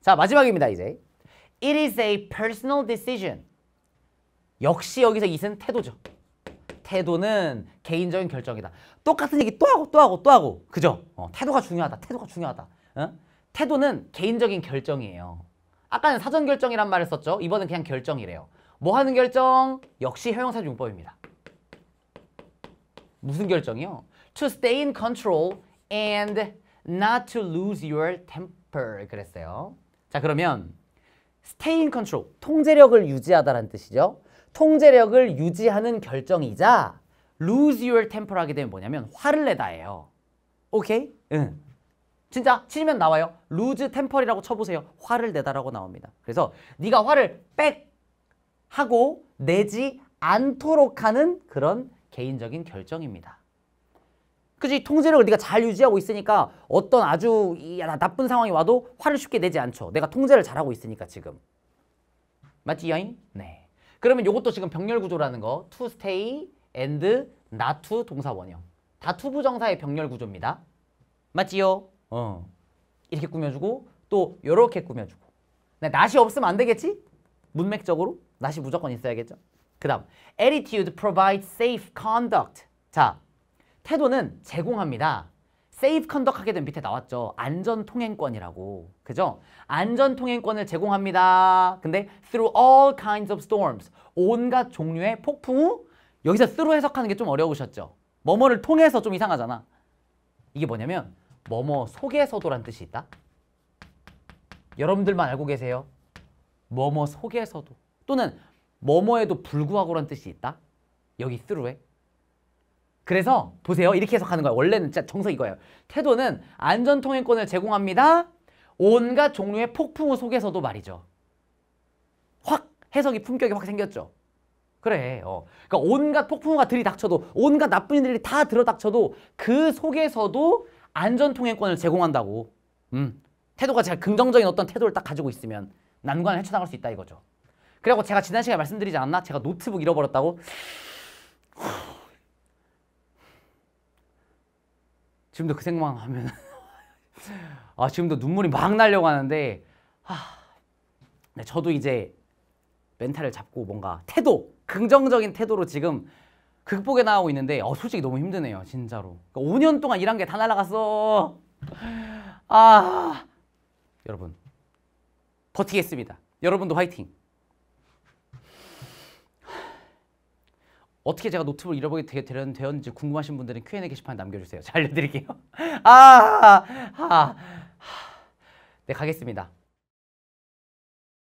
자 마지막입니다 이제 It is a personal decision 역시 여기서 이은 태도죠 태도는 개인적인 결정이다 똑같은 얘기 또 하고 또 하고 또 하고 그죠? 어, 태도가 중요하다 태도가 중요하다 어? 태도는 개인적인 결정이에요 아까는 사전 결정이란 말을 썼죠 이번은 그냥 결정이래요 뭐 하는 결정? 역시 형용사 용법입니다 무슨 결정이요? To stay in control and not to lose your temper 그랬어요 자 그러면 stay in control, 통제력을 유지하다라는 뜻이죠. 통제력을 유지하는 결정이자 lose your temper 하게 되면 뭐냐면 화를 내다예요. 오케이? 응. 진짜 치면 나와요. lose temper이라고 쳐보세요. 화를 내다라고 나옵니다. 그래서 네가 화를 빽 하고 내지 않도록 하는 그런 개인적인 결정입니다. 그지 통제력을 네가 잘 유지하고 있으니까 어떤 아주 나쁜 상황이 와도 화를 쉽게 내지 않죠. 내가 통제를 잘하고 있으니까 지금. 맞지 여인? 네. 그러면 이것도 지금 병렬 구조라는 거 to stay and not to 동사 원형. 다 to 부정사의 병렬 구조입니다. 맞지요? 어. 이렇게 꾸며주고 또 요렇게 꾸며주고. 낫이 네, 없으면 안 되겠지? 문맥적으로 낫이 무조건 있어야겠죠? 그 다음 attitude provides safe conduct. 자, 태도는 제공합니다. 세이프 컨덕 하게 된면 밑에 나왔죠. 안전통행권이라고. 그죠? 안전통행권을 제공합니다. 근데 through all kinds of storms. 온갖 종류의 폭풍우? 여기서 through 해석하는 게 좀 어려우셨죠? 뭐뭐를 통해서 좀 이상하잖아. 이게 뭐냐면 뭐뭐 속에서도란 뜻이 있다. 여러분들만 알고 계세요. 뭐뭐 속에서도 또는 뭐뭐에도 불구하고란 뜻이 있다. 여기 through에. 그래서 보세요. 이렇게 해석하는 거예요. 원래는 진짜 정석 이거예요. 태도는 안전통행권을 제공합니다. 온갖 종류의 폭풍우 속에서도 말이죠. 확 해석이 품격이 확 생겼죠. 그래. 어. 그러니까 온갖 폭풍우가 들이닥쳐도 온갖 나쁜 일들이다 들어닥쳐도 그 속에서도 안전통행권을 제공한다고. 음. 태도가 제가 긍정적인 어떤 태도를 딱 가지고 있으면 난관을 헤쳐나갈 수 있다 이거죠. 그리고 제가 지난 시간에 말씀드리지 않았나? 제가 노트북 잃어버렸다고? 지금도 그 생각만 하면 아 지금도 눈물이 막 나려고 하는데 아 네, 저도 이제 멘탈을 잡고 뭔가 태도 긍정적인 태도로 지금 극복해 나오고 있는데 어, 솔직히 너무 힘드네요 진짜로 그러니까 5년 동안 일한 게 다 날아갔어 아 여러분 버티겠습니다 여러분도 화이팅 어떻게 제가 노트북을 잃어버리게 되, 되었는지 궁금하신 분들은 Q&A 게시판 남겨주세요. 잘 알려드릴게요. 아, 아, 아, 네 가겠습니다.